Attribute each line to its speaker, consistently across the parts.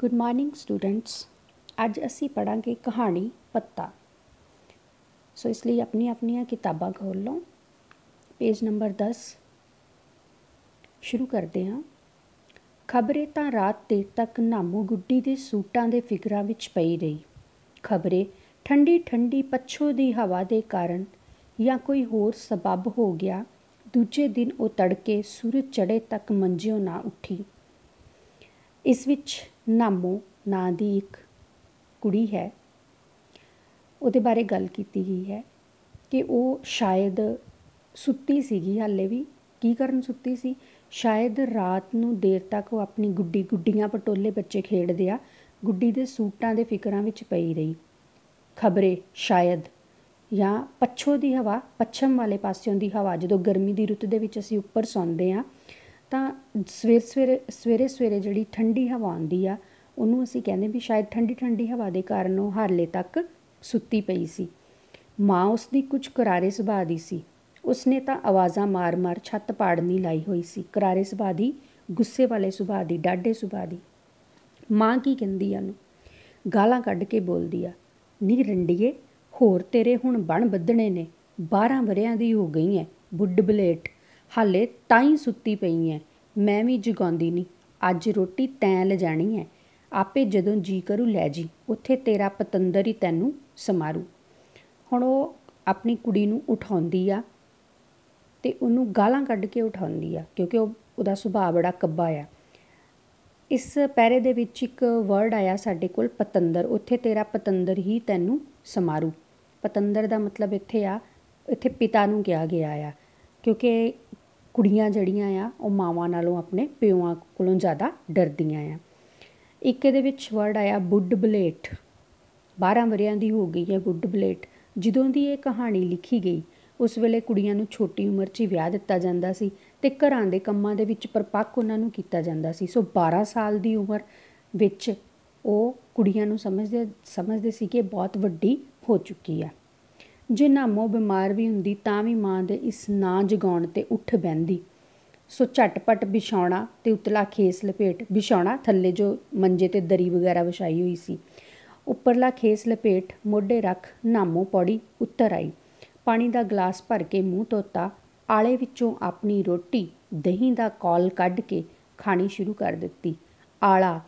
Speaker 1: good morning students ਅੱਜ ਅਸੀਂ ਪੜਾਂਗੇ ਕਹਾਣੀ ਪੱਤਾ ਸੋ ਇਸ ਲਈ ਆਪਣੀ ਆਪਣੀਆਂ ਕਿਤਾਬਾਂ ਖੋਲ ਲਓ ਪੇਜ ਨੰਬਰ 10 ਸ਼ੁਰੂ ਕਰਦੇ ਹਾਂ ਖਬਰੇ ਤਾਂ ਰਾਤ ਦੇਰ ਤੱਕ ਨਾਮੂ ਗੁੱਡੀ ਦੇ ਸੂਟਾਂ ਦੇ ਫਿਕਰਾਂ ਵਿੱਚ ਪਈ ਰਹੀ ਖਬਰੇ ਠੰਡੀ ਠੰਡੀ ਪੱਛੋ ਦੀ ਹਵਾ ਦੇ ਕਾਰਨ ਜਾਂ ਕੋਈ ਹੋਰ ਸਬਬ ਹੋ ਗਿਆ ਦੂਜੇ ਦਿਨ ਉਹ ਤੜਕੇ ਸੂਰਜ ਚੜ੍ਹੇ ਤੱਕ ਮੰਜਿਓ ਨਾ ਉੱਠੀ ਇਸ ਵਿੱਚ ਨਾਮੋ ਨਾਂ ਦੀ ਇੱਕ ਕੁੜੀ ਹੈ ਉਹਦੇ ਬਾਰੇ ਗੱਲ ਕੀਤੀ ਗਈ ਹੈ ਕਿ ਉਹ ਸ਼ਾਇਦ ਸੁੱਤੀ ਸੀਗੀ ਹਾਲੇ ਵੀ ਕੀ ਕਰਨ ਸੁੱਤੀ ਸੀ ਸ਼ਾਇਦ ਰਾਤ ਨੂੰ ਦੇਰ ਤੱਕ ਉਹ ਆਪਣੀ ਗੁੱਡੀ ਗੁੱਡੀਆਂ ਪਟੋਲੇ ਬੱਚੇ ਖੇਡਦੇ ਆ ਗੁੱਡੀ ਦੇ ਸੂਟਾਂ ਦੇ ਫਿਕਰਾਂ ਵਿੱਚ ਪਈ ਰਹੀ ਖਬਰੇ ਸ਼ਾਇਦ ਜਾਂ ਪੱਛੋ ਦੀ ਹਵਾ ਪੱਛਮ ਵਾਲੇ ਪਾਸਿਓਂ ਦੀ ਹਵਾ ਜਦੋਂ ਗਰਮੀ ਦੀ ਰੁੱਤ ਦੇ ਵਿੱਚ ਅਸੀਂ ਉੱਪਰ ਸੌਂਦੇ ਆ ਤਾਂ ਸਵੇਰ ਸਵੇਰੇ ਸਵੇਰੇ ਸਵੇਰੇ ਜਿਹੜੀ ਠੰਡੀ ਹਵਾ ਆਉਂਦੀ ਆ ਉਹਨੂੰ ਅਸੀਂ ਕਹਿੰਦੇ ਵੀ ਸ਼ਾਇਦ ਠੰਡੀ ਠੰਡੀ ਹਵਾ ਦੇ ਕਾਰਨ ਉਹ ਹਾਲੇ ਤੱਕ ਸੁੱਤੀ ਪਈ ਸੀ ਮਾਂ ਉਸ ਦੀ ਕੁਝ ਕਰਾਰੇ ਸੁਭਾਅ ਦੀ ਸੀ ਉਸਨੇ ਤਾਂ ਆਵਾਜ਼ਾਂ ਮਾਰ-ਮਾਰ ਛੱਤ ਪਾੜਨੀ ਲਾਈ ਹੋਈ ਸੀ ਕਰਾਰੇ ਸੁਭਾਅ ਦੀ ਗੁੱਸੇ ਵਾਲੇ ਸੁਭਾਅ ਦੀ ਡਾਢੇ ਸੁਭਾਅ ਦੀ ਮਾਂ ਕੀ ਕਹਿੰਦੀ ਆ ਨੂੰ ਗਾਲਾਂ ਕੱਢ ਕੇ ਬੋਲਦੀ ਆ ਨੀ ਰੰਡੀਏ ਹੋਰ ਤੇਰੇ ਹੁਣ ਬਣ ਬੱਧਣੇ ਨੇ 12 ਵਰਿਆਂ ਦੀ ਹੋ ਗਈ ਐ ਬੁੱਢ ਬਲੇਟ ਹਾਲੇ ਹੀ ਸੁੱਤੀ ਪਈ ਐ ਮੈਂ ਵੀ ਜਗਾਉਂਦੀ ਨਹੀਂ ਅੱਜ ਰੋਟੀ ਤੈਂ ਜਾਣੀ ਐ ਆਪੇ ਜਦੋਂ ਜੀ ਕਰੂ ਲੈ ਜੀ ਉੱਥੇ ਤੇਰਾ ਪਤੰਦਰ ਹੀ ਤੈਨੂੰ ਸਮਾਰੂ ਹੁਣ ਉਹ ਆਪਣੀ ਕੁੜੀ ਨੂੰ ਉਠਾਉਂਦੀ ਆ ਤੇ ਉਹਨੂੰ ਗਾਲਾਂ ਕੱਢ ਕੇ ਉਠਾਉਂਦੀ ਆ ਕਿਉਂਕਿ ਉਹ ਉਹਦਾ ਸੁਭਾਅ ਬੜਾ ਕੱਬਾ ਆ ਇਸ ਪੈਰੇ ਦੇ ਵਿੱਚ ਇੱਕ ਵਰਡ ਆਇਆ ਸਾਡੇ ਕੋਲ ਪਤੰਦਰ ਉੱਥੇ ਤੇਰਾ ਪਤੰਦਰ ਹੀ ਤੈਨੂੰ ਸਮਾਰੂ ਪਤੰਦਰ ਦਾ ਮਤਲਬ ਇੱਥੇ ਆ ਇੱਥੇ ਪਿਤਾ ਨੂੰ ਕਿਹਾ ਗਿਆ ਆ ਕਿਉਂਕਿ ਕੁੜੀਆਂ ਜਿਹੜੀਆਂ ਆ ਉਹ ਮਾਵਾਂ ਨਾਲੋਂ ਆਪਣੇ ਪਿਓਾਂ ਕੋਲੋਂ ਜ਼ਿਆਦਾ ਡਰਦੀਆਂ ਆ ਇੱਕ ਇਹਦੇ ਵਿੱਚ ਵਰਡ ਆਇਆ ਬੁੱਢ ਬਲੇਟ 12 ਵਰਿਆਂ ਦੀ ਹੋ ਗਈ ਹੈ ਬੁੱਢ ਬਲੇਟ ਜਦੋਂ ਦੀ ਇਹ ਕਹਾਣੀ ਲਿਖੀ ਗਈ ਉਸ ਵੇਲੇ ਕੁੜੀਆਂ ਨੂੰ ਛੋਟੀ ਉਮਰ 'ਚ ਹੀ ਵਿਆਹ ਦਿੱਤਾ ਜਾਂਦਾ ਸੀ ਤੇ ਘਰਾਂ ਦੇ ਕੰਮਾਂ ਦੇ ਵਿੱਚ ਪਰਪੱਕ ਉਹਨਾਂ ਨੂੰ ਕੀਤਾ ਜਾਂਦਾ ਸੀ ਸੋ 12 ਸਾਲ ਦੀ ਉਮਰ ਵਿੱਚ ਉਹ ਕੁੜੀਆਂ ਨੂੰ ਸਮਝਦੇ ਸਮਝਦੇ ਸੀ ਕਿ ਬਹੁਤ ਵੱਡੀ ਹੋ ਚੁੱਕੀ ਆ ਜੇ ਨਾਮੋ ਬਿਮਾਰ ਵੀ ਹੁੰਦੀ ਤਾਂ ਵੀ ਮਾਂ ਦੇ ਇਸ ਨਾਂ ਜਗਾਉਣ ਤੇ ਉੱਠ ਬੈੰਦੀ ਸੋ ਛਟਪਟ ਵਿਛਾਉਣਾ ਤੇ ਉਤਲਾ ਖੇਸ ਲਪੇਟ ਵਿਛਾਉਣਾ ਥੱਲੇ ਜੋ ਮੰਜੇ ਤੇ ਦਰੀ ਵਗੈਰਾ ਵਿਛਾਈ ਹੋਈ ਸੀ ਉੱਪਰਲਾ ਖੇਸ ਲਪੇਟ ਮੋਢੇ ਰੱਖ ਨਾਮੋ ਪੌੜੀ ਉੱਤਰ ਆਈ ਪਾਣੀ ਦਾ ਗਲਾਸ ਭਰ ਕੇ ਮੂੰਹ ਧੋਤਾ ਆਲੇ ਵਿੱਚੋਂ ਆਪਣੀ ਰੋਟੀ ਦਹੀਂ ਦਾ ਕੌਲ ਕੱਢ ਕੇ ਖਾਣੀ ਸ਼ੁਰੂ ਕਰ ਦਿੱਤੀ ਆਲਾ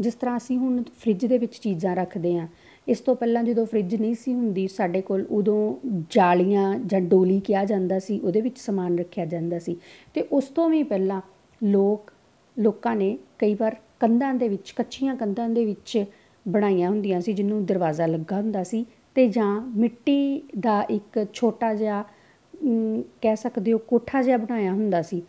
Speaker 1: ਜਿਸ ਤਰ੍ਹਾਂ ਅਸੀਂ ਹੁਣ ਫ੍ਰਿਜ ਦੇ ਵਿੱਚ ਚੀਜ਼ਾਂ ਰੱਖਦੇ ਆਂ ਇਸ ਤੋਂ ਪਹਿਲਾਂ ਜਦੋਂ ਫ੍ਰਿਜ ਨਹੀਂ ਸੀ ਹੁੰਦੀ ਸਾਡੇ ਕੋਲ ਉਦੋਂ ਜਾਲੀਆਂ ਜਾਂ ਡੋਲੀ ਕਿਹਾ ਜਾਂਦਾ ਸੀ ਉਹਦੇ ਵਿੱਚ ਸਮਾਨ ਰੱਖਿਆ ਜਾਂਦਾ ਸੀ ਤੇ ਉਸ ਤੋਂ ਵੀ ਪਹਿਲਾਂ ਲੋਕ ਲੋਕਾਂ ਨੇ ਕਈ ਵਾਰ ਕੰਧਾਂ ਦੇ ਵਿੱਚ ਕੱਚੀਆਂ ਕੰਧਾਂ ਦੇ ਵਿੱਚ ਬਣਾਈਆਂ ਹੁੰਦੀਆਂ ਸੀ ਜਿੰਨੂੰ ਦਰਵਾਜ਼ਾ ਲੱਗਾ ਹੁੰਦਾ ਸੀ ਤੇ ਜਾਂ ਮਿੱਟੀ ਦਾ ਇੱਕ ਛੋਟਾ ਜਿਹਾ ਕਹਿ ਸਕਦੇ ਹੋ ਕੋਠਾ ਜਿਹਾ ਬਣਾਇਆ ਹੁੰਦਾ ਸੀ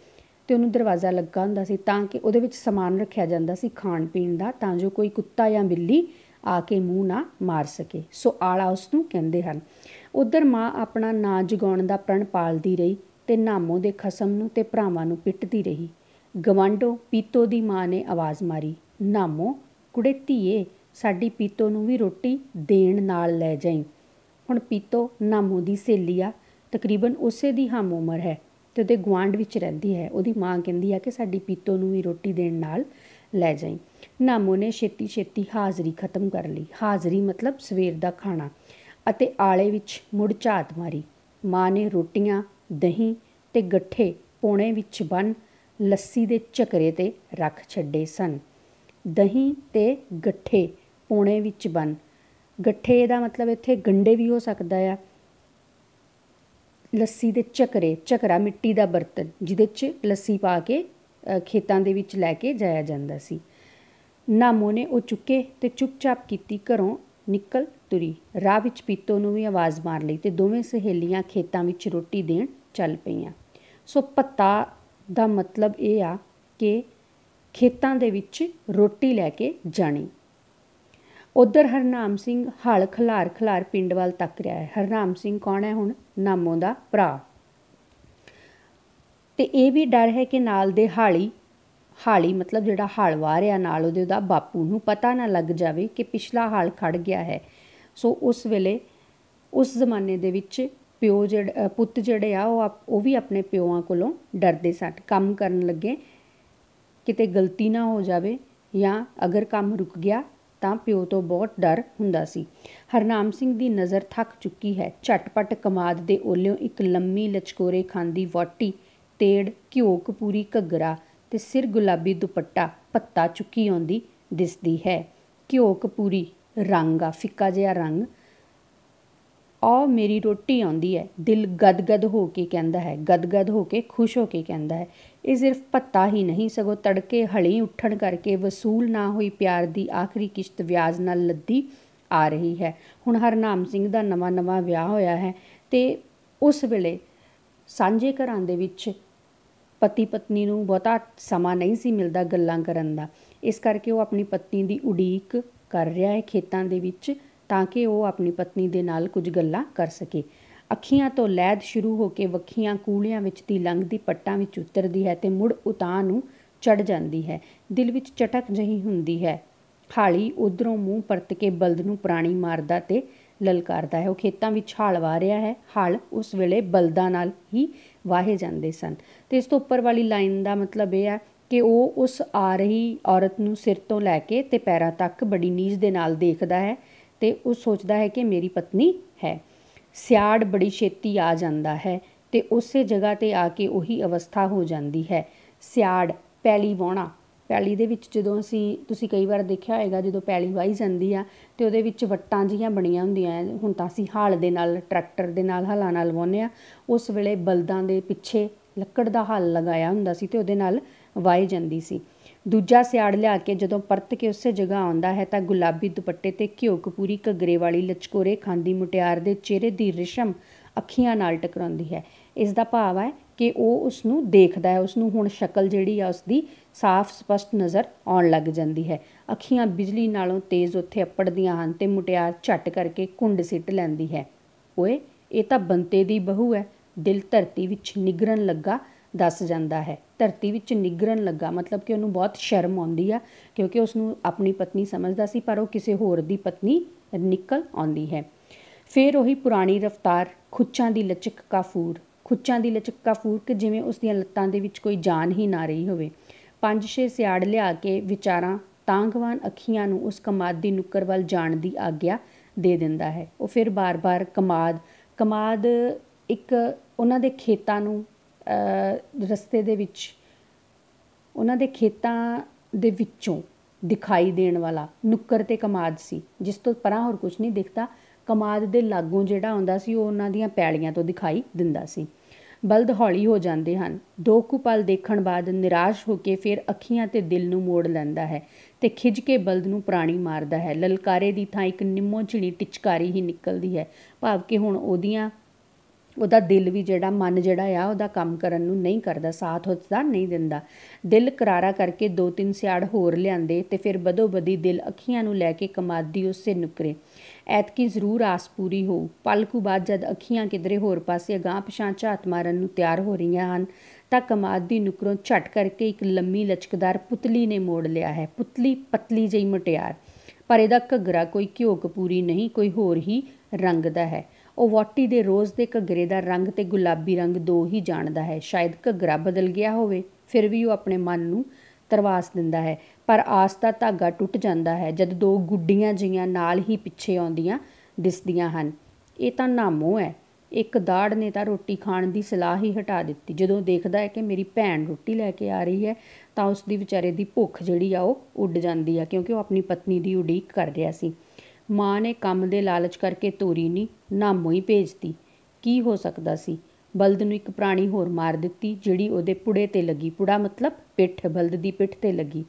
Speaker 1: ਤੇ ਉਹਨੂੰ ਦਰਵਾਜ਼ਾ ਲੱਗਾ ਹੁੰਦਾ ਸੀ ਤਾਂ ਕਿ ਉਹਦੇ ਵਿੱਚ ਸਮਾਨ ਰੱਖਿਆ ਜਾਂਦਾ ਸੀ ਖਾਣ ਪੀਣ ਦਾ ਤਾਂ ਜੋ ਕੋਈ ਕੁੱਤਾ ਜਾਂ ਬਿੱਲੀ ਆ ਕੇ ਮੂੰਹ ਨਾ ਮਾਰ ਸਕੇ ਸੋ ਆਲਾ ਉਸ ਨੂੰ ਕਹਿੰਦੇ ਹਨ ਉਧਰ ਮਾਂ ਆਪਣਾ ਨਾਂ ਜਗਾਉਣ ਦਾ ਪ੍ਰਣ ਪਾਲਦੀ ਰਹੀ ਤੇ ਨਾਮੋ ਦੇ ਖਸਮ ਨੂੰ ਤੇ ਭਰਾਵਾਂ ਨੂੰ ਪਿੱਟਦੀ ਰਹੀ ਗਵੰਡੋ ਪੀਤੋ ਦੀ ਮਾਂ ਨੇ ਆਵਾਜ਼ ਮਾਰੀ ਨਾਮੋ ਕੁੜੇ ਧੀਏ ਸਾਡੀ ਪੀਤੋ ਨੂੰ ਵੀ ਰੋਟੀ ਦੇਣ ਨਾਲ ਲੈ ਜਾਈ ਹੁਣ ਪੀਤੋ ਨਾਮੋ ਦੀ ਸਹੇਲੀ ਆ ਤਕਰੀਬਨ ਉਸੇ ਦੀ ਹਮ ਉਮਰ ਹੈ ਤੇ ਉਹਦੇ ਗਵਾਂਡ ਵਿੱਚ ਰਹਿੰਦੀ ਹੈ ਉਹਦੀ ਮਾਂ ਕਹਿੰਦੀ ਆ ਕਿ ਸਾਡੀ ਪੀਤੋ ਨੂੰ ਵੀ ਰੋਟੀ ਦੇਣ ਨਾਲ ਲੈ ਜਾਈ ਨਾਮੋ ਨੇ ਛੇਤੀ ਛੇਤੀ ਹਾਜ਼ਰੀ ਖਤਮ ਕਰ ਲਈ ਹਾਜ਼ਰੀ ਮਤਲਬ ਸਵੇਰ ਦਾ ਖਾਣਾ ਅਤੇ ਆਲੇ ਵਿੱਚ ਮੁੜ ਝਾਤ ਮਾਰੀ ਮਾਂ ਨੇ ਰੋਟੀਆਂ ਦਹੀਂ ਤੇ ਗੱਠੇ ਪੋਣੇ ਵਿੱਚ ਬੰਨ ਲੱਸੀ ਦੇ ਚੱਕਰੇ ਤੇ ਰੱਖ ਛੱਡੇ ਸਨ ਦਹੀਂ ਤੇ ਗੱਠੇ ਪੋਣੇ ਵਿੱਚ ਬੰਨ ਗੱਠੇ ਦਾ ਮਤਲਬ ਇੱਥੇ ਗੰਡੇ ਵੀ ਹੋ ਸਕਦਾ ਆ ਲੱਸੀ ਦੇ ਚੱਕਰੇ ਚੱਕਰਾ ਮਿੱਟੀ ਦਾ ਬਰਤਨ ਜਿਹਦੇ 'ਚ ਲੱਸੀ ਪਾ ਕੇ ਖੇਤਾਂ ਦੇ ਵਿੱਚ ਲੈ ਕੇ ਜਾਇਆ ਜਾਂਦਾ ਸੀ ਨਾਮੋ ਨੇ ਉਹ ਚੁੱਕੇ ਤੇ ਚੁੱਪਚਾਪ ਕੀਤੀ ਘਰੋਂ ਨਿਕਲ ਤੁਰੀ ਰਾਹ ਵਿੱਚ ਪੀਤੋ ਨੂੰ ਵੀ ਆਵਾਜ਼ ਮਾਰ ਲਈ ਤੇ ਦੋਵੇਂ ਸਹੇਲੀਆਂ ਖੇਤਾਂ ਵਿੱਚ ਰੋਟੀ ਦੇਣ ਚੱਲ ਪਈਆਂ ਸੋ ਪੱਤਾ ਦਾ ਮਤਲਬ ਇਹ ਆ ਕਿ ਖੇਤਾਂ ਦੇ ਵਿੱਚ ਰੋਟੀ ਲੈ ਕੇ ਜਾਣੀ ਉਧਰ ਹਰਨਾਮ ਸਿੰਘ ਹਲ ਖਲਾਰ ਖਲਾਰ ਪਿੰਡ ਵੱਲ ਤੱਕ ਰਿਹਾ ਹੈ ਹਰਨਾਮ ਸਿੰਘ ਕੌਣ ਹੈ ਹੁਣ ਨਾਮੋਂ ਦਾ ਭਰਾ ਤੇ ਇਹ ਵੀ ਡਰ ਹੈ ਕਿ ਨਾਲ ਦੇ ਹਾਲੀ ਹਾਲੀ ਮਤਲਬ ਜਿਹੜਾ ਹਲ ਵਾਰਿਆ ਨਾਲ ਉਹਦੇ ਉਹਦਾ ਬਾਪੂ ਨੂੰ ਪਤਾ ਨਾ ਲੱਗ ਜਾਵੇ ਕਿ ਪਿਛਲਾ ਹਾਲ ਖੜ ਗਿਆ ਹੈ ਸੋ ਉਸ ਵੇਲੇ ਉਸ ਜ਼ਮਾਨੇ ਦੇ ਵਿੱਚ ਪਿਓ ਜਿਹੜਾ ਪੁੱਤ ਜਿਹੜੇ ਆ ਉਹ ਉਹ ਵੀ ਆਪਣੇ ਪਿਓਆਂ ਕੋਲੋਂ ਡਰਦੇ ਸਨ ਕੰਮ ਕਰਨ ਲੱਗੇ ਕਿਤੇ ਗਲਤੀ ਨਾ ਹੋ ਜਾਵੇ ਜਾਂ ਅਗਰ ਕੰਮ ਰੁਕ ਗਿਆ ਤਾਂ ਪਿਓ ਤੋਂ ਬਹੁਤ ਡਰ ਹੁੰਦਾ ਸੀ ਹਰਨਾਮ ਸਿੰਘ ਦੀ ਨਜ਼ਰ ਥੱਕ ਚੁੱਕੀ ਹੈ ਛਟਪਟ ਕਮਾਦ ਦੇ ਓਲਿਓਂ ਇੱਕ ਲੰਮੀ ਲਚਕੋਰੇ ਖਾਂਦੀ ਵਾਟੀ ਤੇੜ ਘਿਓ ਕਪੂਰੀ ਘੱਗਰਾ ਤੇ ਸਿਰ ਗੁਲਾਬੀ ਦੁਪੱਟਾ ਪੱਤਾ ਚੁੱਕੀ ਆਉਂਦੀ ਦਿਸਦੀ ਹੈ ਘਿਓ ਕਪੂਰੀ ਰੰਗ ਆ ਫਿੱਕਾ ਜਿਹਾ ਰੰਗ ਆ ਮੇਰੀ ਰੋਟੀ ਆਉਂਦੀ ਹੈ ਦਿਲ ਗਦਗਦ ਹੋ ਕੇ ਕਹਿੰਦਾ ਹੈ ਗਦਗਦ ਹੋ ਕੇ ਖੁਸ਼ ਹੋ ਕੇ ਕਹਿੰਦਾ ਹੈ ਇਹ ਸਿਰਫ ਪੱਤਾ ਹੀ ਨਹੀਂ ਸਗੋ ਤੜਕੇ ਹਲੀ ਉੱਠਣ ਕਰਕੇ ਵਸੂਲ ਨਾ ਹੋਈ ਪਿਆਰ ਦੀ ਆਖਰੀ ਕਿਸ਼ਤ ਵਿਆਜ ਨਾਲ ਲੱਦੀ ਆ ਰਹੀ ਹੈ ਹੁਣ ਹਰਨਾਮ ਸਿੰਘ ਦਾ ਨਵਾਂ ਨਵਾਂ ਵਿਆਹ ਹੋਇਆ ਹੈ ਤੇ ਉਸ ਵੇਲੇ ਸਾਂਝੇ ਘਰਾਂ ਦੇ ਵਿੱਚ ਪਤੀ ਪਤਨੀ ਨੂੰ ਬਹੁਤਾ ਸਮਾਂ ਨਹੀਂ ਸੀ ਮਿਲਦਾ ਗੱਲਾਂ ਕਰਨ ਦਾ ਇਸ ਕਰਕੇ ਉਹ ਆਪਣੀ ਪਤਨੀ ਦੀ ਉਡੀਕ ਕਰ ਰਿਹਾ ਹੈ ਖੇਤਾਂ ਦੇ ਵਿੱਚ ਤਾਂ ਕਿ ਉਹ ਆਪਣੀ ਪਤਨੀ ਦੇ ਨਾਲ ਕੁਝ ਗੱਲਾਂ ਕਰ ਸਕੇ ਅੱਖੀਆਂ ਤੋਂ ਲੈਦ ਸ਼ੁਰੂ ਹੋ ਕੇ ਵੱਖੀਆਂ ਕੂਲੀਆਂ ਵਿੱਚ ਦੀ ਲੰਘਦੀ ਪੱਟਾਂ ਵਿੱਚ ਉਤਰਦੀ ਹੈ ਤੇ ਮੁੜ ਉਤਾਂ ਨੂੰ ਚੜ ਜਾਂਦੀ ਹੈ ਦਿਲ ਵਿੱਚ ਚਟਕ ਜਹੀ ਹੁੰਦੀ ਹੈ ਖਾਲੀ ਉਧਰੋਂ ਮੂੰਹ ਪਰਤ ਕੇ ਬਲਦ ਨੂੰ ਪ੍ਰਾਣੀ ਮਾਰਦਾ ਤੇ ਲਲਕਾਰਦਾ ਹੈ ਉਹ ਖੇਤਾਂ ਵਿੱਚ ਹਾਲ ਵਾ ਰਿਹਾ ਹੈ ਹਾਲ ਉਸ ਵੇਲੇ ਬਲਦਾਂ ਨਾਲ ਹੀ ਵਾਹੇ ਜਾਂਦੇ ਸਨ ਤੇ ਇਸ ਤੋਂ ਉੱਪਰ ਵਾਲੀ ਲਾਈਨ ਦਾ ਮਤਲਬ ਇਹ ਹੈ ਕਿ ਉਹ ਉਸ ਆ ਰਹੀ ਔਰਤ ਨੂੰ ਸਿਰ ਤੋਂ ਲੈ ਕੇ ਤੇ ਪੈਰਾਂ ਤੱਕ ਬੜੀ ਨੀਜ਼ ਦੇ ਨਾਲ ਦੇਖਦਾ ਹੈ ਤੇ ਉਹ ਸੋਚਦਾ ਹੈ ਕਿ ਮੇਰੀ ਪਤਨੀ ਹੈ ਸਿਆੜ ਬੜੀ ਛੇਤੀ ਆ ਜਾਂਦਾ ਹੈ ਤੇ ਉਸੇ ਜਗ੍ਹਾ ਤੇ ਆ ਕੇ ਉਹੀ ਅਵਸਥਾ ਹੋ ਜਾਂਦੀ ਹੈ ਸਿਆੜ ਪਹਿਲੀ ਵਾਉਣਾ ਪੈਲੀ ਦੇ ਵਿੱਚ ਜਦੋਂ ਅਸੀਂ ਤੁਸੀਂ ਕਈ ਵਾਰ ਦੇਖਿਆ ਹੋਏਗਾ ਜਦੋਂ ਪੈਲੀ ਵਾਈ ਜਾਂਦੀ ਆ ਤੇ ਉਹਦੇ ਵਿੱਚ ਵੱਟਾਂ ਜੀਆਂ ਬਣੀਆਂ ਹੁੰਦੀਆਂ ਹੁਣ ਤਾਂ ਅਸੀਂ ਹਾਲ ਦੇ ਨਾਲ ਟਰੈਕਟਰ ਦੇ ਨਾਲ ਹਲਾਂ ਨਾਲ ਵਾਉਂਦੇ ਆ ਉਸ ਵੇਲੇ ਬਲਦਾਂ ਦੇ ਪਿੱਛੇ ਲੱਕੜ ਦਾ ਹਲ ਲਗਾਇਆ ਹੁੰਦਾ ਸੀ ਤੇ ਉਹਦੇ ਨਾਲ ਵਾਈ ਜਾਂਦੀ ਸੀ ਦੂਜਾ ਸਿਆੜ ਲਿਆ ਕੇ ਜਦੋਂ ਪਰਤ ਕੇ ਉਸੇ ਜਗ੍ਹਾ ਆਉਂਦਾ ਹੈ ਤਾਂ ਗੁਲਾਬੀ ਦੁਪੱਟੇ ਤੇ ਘਿਓ ਕਪੂਰੀ ਘਗਰੇ ਵਾਲੀ ਲਚਕੋਰੇ ਖਾਂਦੀ ਮੁਟਿਆਰ ਦੇ ਚਿਹਰੇ ਦੀ ਰਿਸ਼ਮ ਅੱਖੀਆਂ ਨਾਲ ਟਕਰਾਉਂਦੀ ਹੈ ਇਸ ਦਾ ਭਾਵ ਹੈ ਕਿ ਉਹ ਉਸ ਨੂੰ ਦੇਖਦਾ ਹੈ ਉਸ ਨੂੰ ਹੁਣ ਸ਼ਕਲ ਜਿਹੜੀ ਆ ਉਸ ਦੀ ਸਾਫ਼ ਸਪਸ਼ਟ ਨਜ਼ਰ ਆਉਣ ਲੱਗ ਜਾਂਦੀ ਹੈ ਅੱਖੀਆਂ ਬਿਜਲੀ ਨਾਲੋਂ ਤੇਜ਼ ਉੱਥੇ ਅੱਪੜਦੀਆਂ ਹਨ ਤੇ ਮੁਟਿਆਰ ਛੱਟ ਕਰਕੇ ਕੁੰਡ ਸਿੱਟ ਲੈਂਦੀ ਹੈ ਓਏ ਇਹ ਤਾਂ ਬੰਤੇ ਦੀ ਬਹੂ ਹੈ ਦਿਲ ਧਰਤੀ ਵਿੱਚ ਨਿਗਰਨ ਲੱਗਾ ਦੱਸ ਜਾਂਦਾ ਹੈ ਧਰਤੀ ਵਿੱਚ ਨਿਗਰਨ ਲੱਗਾ ਮਤਲਬ ਕਿ ਉਹਨੂੰ ਬਹੁਤ ਸ਼ਰਮ ਆਉਂਦੀ ਆ ਕਿਉਂਕਿ ਉਸ ਨੂੰ ਆਪਣੀ ਪਤਨੀ ਸਮਝਦਾ ਸੀ ਪਰ ਉਹ ਕਿਸੇ ਹੋਰ ਦੀ ਪਤਨੀ ਨਿਕਲ ਆਉਂਦੀ ਹੈ ਫੇਰ ਉਹੀ ਪੁਰਾਣੀ ਰਫਤਾਰ ਖੁੱਚਾਂ ਦੀ ਲਚਕ ਕਾਫੂਰ ਖੁੱਚਾਂ ਦੀ ਲਚਕਾ ਫੂਰਕ ਜਿਵੇਂ ਉਸ ਦੀਆਂ ਲੱਤਾਂ ਦੇ ਵਿੱਚ ਕੋਈ ਜਾਨ ਹੀ ਨਾ ਰਹੀ ਹੋਵੇ ਪੰਜ ਛੇ ਸਿਆੜ ਲਿਆ ਕੇ ਵਿਚਾਰਾਂ ਤਾਂਗਵਾਨ ਅੱਖੀਆਂ ਨੂੰ ਉਸ ਕਮਾਦ ਦੀ ਨੁੱਕਰ ਵੱਲ ਜਾਣ ਦੀ ਆਗਿਆ ਦੇ ਦਿੰਦਾ ਹੈ ਉਹ ਫਿਰ ਬਾਰ-ਬਾਰ ਕਮਾਦ ਕਮਾਦ ਇੱਕ ਉਹਨਾਂ ਦੇ ਖੇਤਾਂ ਨੂੰ ਰਸਤੇ ਦੇ ਵਿੱਚ ਉਹਨਾਂ ਦੇ ਖੇਤਾਂ ਦੇ ਵਿੱਚੋਂ ਦਿਖਾਈ ਦੇਣ ਵਾਲਾ ਨੁੱਕਰ ਤੇ ਕਮਾਦ ਸੀ ਜਿਸ ਤੋਂ ਪਰਾਂ ਹੋਰ ਕੁਝ ਨਹੀਂ ਦਿਖਦਾ ਕਮਾਦ ਦੇ ਲਾਗੋਂ ਜਿਹੜਾ ਆਉਂਦਾ ਸੀ ਉਹ ਉਹਨਾਂ ਦੀਆਂ ਪੈਲੀਆਂ ਤੋਂ ਦਿਖਾਈ ਦਿੰਦਾ ਸੀ ਬਲਦ ਹੌਲੀ ਹੋ ਜਾਂਦੇ ਹਨ ਦੋ ਕੁ ਪਲ ਦੇਖਣ ਬਾਅਦ ਨਿਰਾਸ਼ ਹੋ ਕੇ ਫਿਰ ਅੱਖੀਆਂ ਤੇ ਦਿਲ ਨੂੰ ਮੋੜ ਲੈਂਦਾ ਹੈ ਤੇ ਖਿੱਚ ਕੇ ਬਲਦ ਨੂੰ ਪ੍ਰਾਣੀ ਮਾਰਦਾ ਹੈ ਲਲਕਾਰੇ ਦੀ ਥਾਂ ਇੱਕ ਨਿੰਮੋ ਝਿਣੀ ਟਿਚਕਾਰੀ ਹੀ ਨਿਕਲਦੀ ਹੈ ਭਾਵ ਕਿ ਹੁਣ ਉਹਦੀਆਂ ਉਹਦਾ ਦਿਲ ਵੀ ਜਿਹੜਾ ਮਨ ਜਿਹੜਾ ਆ ਉਹਦਾ ਕੰਮ ਕਰਨ ਨੂੰ ਨਹੀਂ ਕਰਦਾ ਸਾਥ ਉਸਦਾ ਨਹੀਂ ਦਿੰਦਾ ਦਿਲ ਕਰਾਰਾ ਕਰਕੇ ਦੋ ਤਿੰਨ ਸਿਆੜ ਹੋਰ ਲਿਆਂਦੇ ਤੇ ਫਿਰ ਬਦੋ ਬਦੀ ਦਿਲ ਅੱਖੀਆਂ ਨੂੰ ਲੈ ਕੇ ਕਮਾਦੀ ਉਸੇ ਨੁਕਰੇ ਐਤਕੀ ਜ਼ਰੂਰ ਆਸ ਪੂਰੀ ਹੋ ਪਲਕੂ ਬਾਅਦ ਜਦ ਅੱਖੀਆਂ ਕਿਧਰੇ ਹੋਰ ਪਾਸੇ ਗਾਂ ਪਛਾਂ ਝਾਤ ਮਾਰਨ ਨੂੰ ਤਿਆਰ ਹੋ ਰਹੀਆਂ ਹਨ ਤਾਂ ਕਮਾਦ ਦੀ ਨੁਕਰੋਂ ਛੱਟ ਕਰਕੇ ਇੱਕ ਲੰਮੀ ਲਚਕਦਾਰ ਪੁਤਲੀ ਨੇ ਮੋੜ ਲਿਆ ਹੈ ਪੁਤਲੀ ਪਤਲੀ ਜਈ ਮਟਿਆਰ ਪਰ ਇਹਦਾ ਘਗਰਾ ਕੋਈ ਘਿਓ ਕਪੂਰੀ ਨਹੀਂ ਕੋਈ ਹੋਰ ਹੀ ਰੰਗ ਦਾ ਹੈ ਉਹ ਵਾਟੀ ਦੇ ਰੋਜ਼ ਦੇ ਘਗਰੇ ਦਾ ਰੰਗ ਤੇ ਗੁਲਾਬੀ ਰੰਗ ਦੋ ਹੀ ਜਾਣਦਾ ਹੈ ਸ਼ਾਇਦ ਘਗਰਾ ਬਦਲ ਗਿਆ ਹੋਵੇ ਫਿਰ ਵੀ ਉਹ ਆਪਣੇ ਮਨ ਨੂੰ ਤਰਵਾਸ ਦਿੰਦਾ ਹੈ ਪਰ ਆਸ ਦਾ ਧਾਗਾ ਟੁੱਟ ਜਾਂਦਾ ਹੈ ਜਦ ਦੋ ਗੁੱਡੀਆਂ ਜੀਆਂ ਨਾਲ ਹੀ ਪਿੱਛੇ ਆਉਂਦੀਆਂ ਦਿਸਦੀਆਂ ਹਨ ਇਹ ਤਾਂ ਨਾਮੋ ਹੈ ਇੱਕ ਦਾੜ ਨੇ ਤਾਂ ਰੋਟੀ ਖਾਣ ਦੀ ਸਲਾਹ ਹੀ ਹਟਾ ਦਿੱਤੀ ਜਦੋਂ ਦੇਖਦਾ ਹੈ ਕਿ ਮੇਰੀ ਭੈਣ ਰੋਟੀ ਲੈ ਕੇ ਆ ਰਹੀ ਹੈ ਤਾਂ ਉਸ ਦੀ ਵਿਚਾਰੇ ਦੀ ਭੁੱਖ ਜਿਹੜੀ ਆ ਉਹ ਉੱਡ ਜਾਂਦੀ ਆ ਕਿਉਂਕਿ ਉਹ ਆਪਣੀ ਪਤਨੀ ਦੀ ਉਡੀਕ ਕਰ ਰਿਹਾ ਸੀ ਮਾਂ ਨੇ ਕੰਮ ਦੇ ਲਾਲਚ ਕਰਕੇ ਤੋਰੀ ਨਹੀਂ ਨਾਮੋ ਹੀ ਭੇਜਤੀ ਕੀ ਹੋ ਸਕਦਾ ਸੀ ਬਲਦ ਨੂੰ ਇੱਕ ਪ੍ਰਾਣੀ ਹੋਰ ਮਾਰ ਦਿੱਤੀ ਜਿਹੜੀ ਉਹਦੇ ਪੁੜੇ ਤੇ ਲੱਗੀ ਪੁੜਾ ਮਤਲਬ ਪਿੱਠ ਬਲਦ ਦੀ ਪਿੱਠ ਤੇ ਲੱਗੀ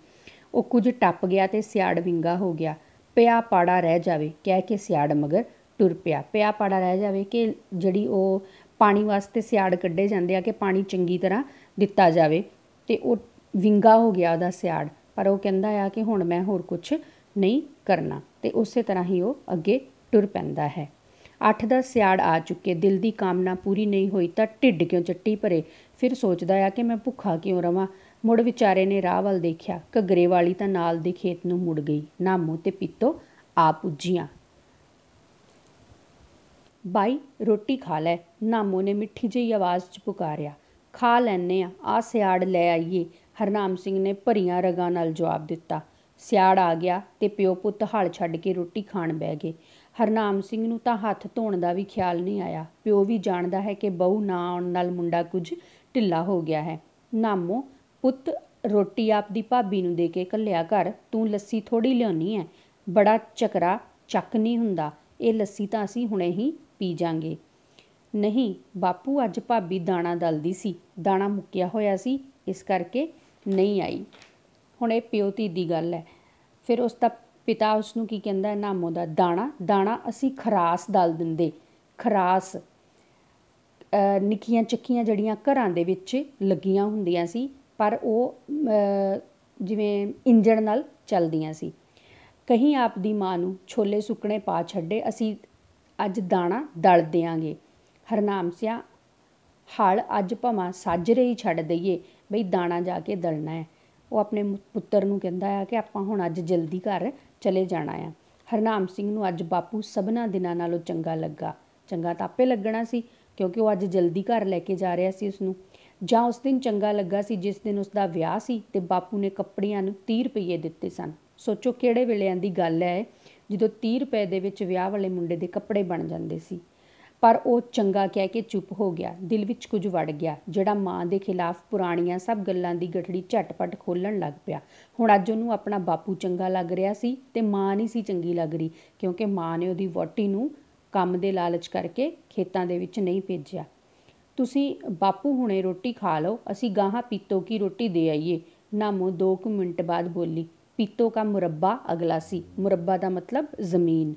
Speaker 1: ਉਹ ਕੁਝ ਟੱਪ ਗਿਆ ਤੇ ਸਿਆੜ ਵਿੰਗਾ ਹੋ ਗਿਆ ਪਿਆ ਪਾੜਾ ਰਹਿ ਜਾਵੇ ਕਹਿ ਕੇ ਸਿਆੜ ਮਗਰ ਟੁਰ ਪਿਆ ਪਿਆ ਪਾੜਾ ਰਹਿ ਜਾਵੇ ਕਿ ਜਿਹੜੀ ਉਹ ਪਾਣੀ ਵਾਸਤੇ ਸਿਆੜ ਕੱਢੇ ਜਾਂਦੇ ਆ ਕਿ ਪਾਣੀ ਚੰਗੀ ਤਰ੍ਹਾਂ ਦਿੱਤਾ ਜਾਵੇ ਤੇ ਉਹ ਵਿੰਗਾ ਹੋ ਗਿਆ ਉਹਦਾ ਸਿਆੜ ਪਰ ਉਹ ਕਹਿੰਦਾ ਆ ਕਿ ਹੁਣ ਮੈਂ ਹੋਰ ਕੁਝ ਨਹੀਂ ਕਰਨਾ ਤੇ ਉਸੇ ਤਰ੍ਹਾਂ ਹੀ ਉਹ ਅੱਗੇ ਟੁਰ ਪੈਂਦਾ ਹੈ ਅੱਠ ਦਾ ਸਿਆੜ ਆ ਚੁੱਕੇ ਦਿਲ ਦੀ ਕਾਮਨਾ ਪੂਰੀ ਨਹੀਂ ਹੋਈ ਤਾਂ ਢਿੱਡ ਕਿਉਂ ਚੱਟੀ ਭਰੇ ਫਿਰ ਸੋਚਦਾ ਆ ਕਿ ਮੈਂ ਭੁੱਖਾ ਕਿਉਂ ਰਵਾਂ ਮੁੜ ਵਿਚਾਰੇ ਨੇ ਰਾਹ ਵੱਲ ਦੇਖਿਆ ਘੱਗਰੇ ਵਾਲੀ ਤਾਂ ਨਾਲ ਦੇ ਖੇਤ ਨੂੰ ਮੁੜ ਗਈ ਨਾਮੋ ਤੇ ਪਿੱਤੋ ਆ ਪੁੱਜੀਆਂ ਬਾਈ ਰੋਟੀ ਖਾ ਲੈ ਨਾਮੋ ਨੇ ਮਿੱਠੀ ਜਿਹੀ ਆਵਾਜ਼ 'ਚ ਪੁਕਾਰਿਆ ਖਾ ਲੈਨੇ ਆ ਆ ਸਿਆੜ ਲੈ ਆਈਏ ਹਰਨਾਮ ਸਿੰਘ ਨੇ ਭਰੀਆਂ ਰਗਾਂ ਨਾਲ ਜਵਾਬ ਦਿੱਤਾ ਸਿਆੜ ਆ ਗਿਆ ਤੇ ਪਿਓ ਪੁੱਤ ਹਲ ਛੱਡ ਕੇ ਰੋਟੀ ਖਾਣ ਬਹਿ ਗਏ ਹਰਨਾਮ ਸਿੰਘ ਨੂੰ ਤਾਂ ਹੱਥ ਧੋਣ ਦਾ ਵੀ ਖਿਆਲ ਨਹੀਂ ਆਇਆ ਪਿਓ ਵੀ ਜਾਣਦਾ ਹੈ ਕਿ ਬਹੂ ਨਾ ਆਉਣ ਨਾਲ ਮੁੰਡਾ ਕੁਝ ਢਿੱਲਾ ਹੋ ਗਿਆ ਹੈ ਨਾਮੋ ਪੁੱਤ ਰੋਟੀ ਆਪਦੀ ਭਾਬੀ ਨੂੰ ਦੇ ਕੇ ਕੱਲਿਆ ਘਰ ਤੂੰ ਲੱਸੀ ਥੋੜੀ ਲਿਆਉਣੀ ਐ ਬੜਾ ਚਕਰਾ ਚੱਕ ਨਹੀਂ ਹੁੰਦਾ ਇਹ ਲੱਸੀ ਤਾਂ ਅਸੀਂ ਹੁਣੇ ਹੀ ਪੀ ਜਾਾਂਗੇ ਨਹੀਂ ਬਾਪੂ ਅੱਜ ਭਾਬੀ ਦਾਣਾ ਦਲਦੀ ਸੀ ਦਾਣਾ ਮੁੱਕਿਆ ਹੋਇਆ ਸੀ ਇਸ ਕਰਕੇ ਨਹੀਂ ਆਈ ਹੁਣ ਇਹ ਪਿਓ ਧੀ ਦੀ ਗੱਲ ਹੈ ਫਿਰ ਉਸ ਦਾ ਪਿਤਾ ਉਸ ਨੂੰ ਕੀ ਕਹਿੰਦਾ ਹੈ ਨਾਮੋ ਦਾ ਦਾਣਾ ਦਾਣਾ ਅਸੀਂ ਖਰਾਸ ਦਲ ਦਿੰਦੇ ਖਰਾਸ ਨਿੱਕੀਆਂ ਚੱਕੀਆਂ ਜਿਹੜੀਆਂ ਘਰਾਂ ਦੇ ਵਿੱਚ ਲੱਗੀਆਂ ਹੁੰਦੀਆਂ ਸੀ ਪਰ ਉਹ ਜਿਵੇਂ ਇੰਜਣ ਨਾਲ ਚੱਲਦੀਆਂ ਸੀ ਕਹੀਂ ਆਪਦੀ ਮਾਂ ਨੂੰ ਛੋਲੇ ਸੁੱਕਣੇ ਪਾ ਛੱਡੇ ਅਸੀਂ ਅੱਜ ਦਾਣਾ ਦਲ ਦੇਾਂਗੇ ਹਰਨਾਮ ਸਿਆ ਹਲ ਅੱਜ ਭਮਾ ਸੱਜ ਰਹੀ ਛੱਡ ਦਈਏ ਬਈ ਦਾਣਾ ਜਾ ਕੇ ਦਲਣਾ ਹੈ ਉਹ ਆਪਣੇ ਪੁੱਤਰ ਨੂੰ ਕਹਿੰਦਾ ਆ ਕਿ ਆਪਾਂ ਹੁਣ ਅੱਜ ਜਲਦੀ ਘਰ ਚਲੇ ਜਾਣਾ ਆ ਹਰਨਾਮ ਸਿੰਘ ਨੂੰ ਅੱਜ ਬਾਪੂ ਸਭਨਾ ਦਿਨਾਂ ਨਾਲੋਂ ਚੰਗਾ ਲੱਗਾ ਚੰਗਾ ਤਾਂ ਆਪੇ ਲੱਗਣਾ ਸੀ ਕਿਉਂਕਿ ਉਹ ਅੱਜ ਜਲਦੀ ਘਰ ਲੈ ਕੇ ਜਾ ਰਿਹਾ ਸੀ ਉਸ ਨੂੰ ਜਾਂ ਉਸ ਦਿਨ ਚੰਗਾ ਲੱਗਾ ਸੀ ਜਿਸ ਦਿਨ ਉਸ ਦਾ ਵਿਆਹ ਸੀ ਤੇ ਬਾਪੂ ਨੇ ਕੱਪੜਿਆਂ ਨੂੰ 30 ਰੁਪਏ ਦਿੱਤੇ ਸਨ ਸੋਚੋ ਕਿਹੜੇ ਵੇਲਿਆਂ ਦੀ ਗੱਲ ਹੈ ਜਦੋਂ 30 ਰੁਪਏ ਦੇ ਵਿੱਚ ਵਿਆਹ ਵਾਲੇ ਮੁੰਡੇ ਦੇ ਕੱਪੜੇ ਬਣ ਜਾਂਦੇ ਸੀ ਪਰ ਉਹ ਚੰਗਾ ਕਹਿ ਕੇ ਚੁੱਪ ਹੋ ਗਿਆ ਦਿਲ ਵਿੱਚ ਕੁਝ ਵੜ ਗਿਆ ਜਿਹੜਾ ਮਾਂ ਦੇ ਖਿਲਾਫ ਪੁਰਾਣੀਆਂ ਸਭ ਗੱਲਾਂ ਦੀ ਗਠੜੀ ਝਟਪਟ ਖੋਲਣ ਲੱਗ ਪਿਆ ਹੁਣ ਅੱਜ ਉਹਨੂੰ ਆਪਣਾ ਬਾਪੂ ਚੰਗਾ ਲੱਗ ਰਿਹਾ ਸੀ ਤੇ ਮਾਂ ਨਹੀਂ ਸੀ ਚੰਗੀ ਲੱਗ ਰਹੀ ਕਿਉਂਕਿ ਮਾਂ ਨੇ ਉਹਦੀ ਵੋਟੀ ਨੂੰ ਕੰਮ ਦੇ ਲਾਲਚ ਕਰਕੇ ਖੇਤਾਂ ਦੇ ਵਿੱਚ ਨਹੀਂ ਭੇਜਿਆ ਤੁਸੀਂ ਬਾਪੂ ਹੁਣੇ ਰੋਟੀ ਖਾ ਲਓ ਅਸੀਂ ਗਾਹਾਂ ਪੀਤੋ ਕੀ ਰੋਟੀ ਦੇ ਆਈਏ ਨਾਮੋ 2 ਕੁ ਮਿੰਟ ਬਾਅਦ ਬੋਲੀ ਪੀਤੋ ਕਾ ਮੁਰੱਬਾ ਅਗਲਾ ਸੀ ਮੁਰੱਬਾ ਦਾ ਮਤਲਬ ਜ਼ਮੀਨ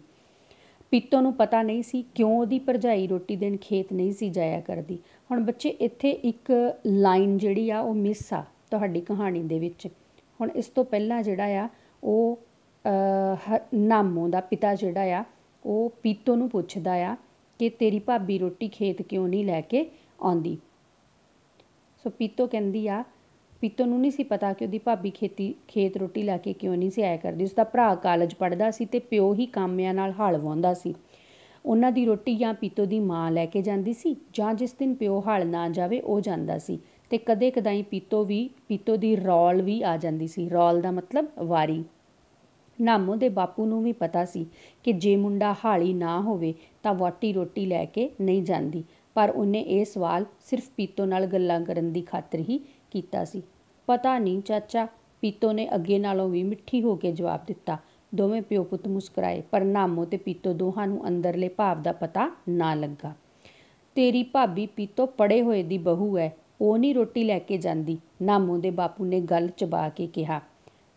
Speaker 1: ਪੀਤੋ ਨੂੰ ਪਤਾ ਨਹੀਂ ਸੀ ਕਿਉਂ ਉਹਦੀ ਭਰਜਾਈ ਰੋਟੀ ਦੇਣ ਖੇਤ ਨਹੀਂ ਸੀ ਜਾਇਆ ਕਰਦੀ ਹੁਣ ਬੱਚੇ ਇੱਥੇ ਇੱਕ ਲਾਈਨ ਜਿਹੜੀ ਆ ਉਹ ਮਿਸ ਆ ਤੁਹਾਡੀ ਕਹਾਣੀ ਦੇ ਵਿੱਚ ਹੁਣ ਇਸ ਤੋਂ ਪਹਿਲਾਂ ਜਿਹੜਾ ਆ ਉਹ ਨਾਮੋ ਦਾ ਪਿਤਾ ਜਿਹੜਾ ਆ ਉਹ ਪੀਤੋ ਨੂੰ ਪੁੱਛਦਾ ਆ ਕਿ ਤੇਰੀ ਭਾਬੀ ਰੋਟੀ ਖੇਤ ਕਿਉਂ ਨਹੀਂ ਲੈ ਕੇ ਆਉਂਦੀ ਸੋ ਪੀਤੋ ਕਹਿੰਦੀ ਆ ਪੀਤੋ ਨੂੰ ਨਹੀਂ ਸੀ ਪਤਾ ਕਿ ਉਹਦੀ ਭਾਬੀ ਖੇਤੀ ਖੇਤ ਰੋਟੀ ਲੈ ਕੇ ਕਿਉਂ ਨਹੀਂ ਸੀ ਆਇਆ ਕਰਦੀ ਉਸ ਦਾ ਭਰਾ ਕਾਲਜ ਪੜ੍ਹਦਾ ਸੀ ਤੇ ਪਿਓ ਹੀ ਕਾਮਿਆਂ ਨਾਲ ਹਾਲ ਵਾਉਂਦਾ ਸੀ ਉਹਨਾਂ ਦੀ ਰੋਟੀ ਜਾਂ ਪੀਤੋ ਦੀ ਮਾਂ ਲੈ ਕੇ ਜਾਂਦੀ ਸੀ ਜਾਂ ਜਿਸ ਦਿਨ ਪਿਓ ਹਾਲ ਨਾ ਜਾਵੇ ਉਹ ਜਾਂਦਾ ਸੀ ਤੇ ਕਦੇ ਕਦਾਈ ਪੀਤੋ ਵੀ ਪੀਤੋ ਦੀ ਰੌਲ ਵੀ ਆ ਜਾਂਦੀ ਸੀ ਰੌਲ ਦਾ ਮਤਲਬ ਵਾਰੀ ਨਾਮੋ ਦੇ ਬਾਪੂ ਨੂੰ ਵੀ ਪਤਾ ਸੀ ਕਿ ਜੇ ਮੁੰਡਾ ਹਾਲੀ ਨਾ ਹੋਵੇ ਤਾਂ ਵਾਟੀ ਰੋਟੀ ਲੈ ਕੇ ਨਹੀਂ ਜਾਂਦੀ ਪਰ ਉਹਨੇ ਇਹ ਸਵਾਲ ਸਿਰਫ ਪੀਤੋ ਨਾਲ ਗੱਲਾਂ ਕਰਨ ਦੀ ਖਾਤਰ ਹੀ ਕੀਤਾ ਸੀ ਪਤਾ ਨਹੀਂ ਚਾਚਾ ਪੀਤੋ ਨੇ ਅੱਗੇ ਨਾਲੋਂ ਵੀ ਮਿੱਠੀ ਹੋ ਕੇ ਜਵਾਬ ਦਿੱਤਾ ਦੋਵੇਂ ਪਿਓ ਪੁੱਤ ਮੁਸਕਰਾਏ ਪਰ ਨਾਮੋ ਤੇ ਪੀਤੋ ਦੋਹਾਂ ਨੂੰ ਅੰਦਰਲੇ ਭਾਵ ਦਾ ਪਤਾ ਨਾ ਲੱਗਾ ਤੇਰੀ ਭਾਬੀ ਪੀਤੋ ਪੜੇ ਹੋਏ ਦੀ ਬਹੂ ਹੈ ਉਹ ਨਹੀਂ ਰੋਟੀ ਲੈ ਕੇ ਜਾਂਦੀ ਨਾਮੋ ਦੇ ਬਾਪੂ ਨੇ ਗੱਲ ਚਬਾ ਕੇ ਕਿਹਾ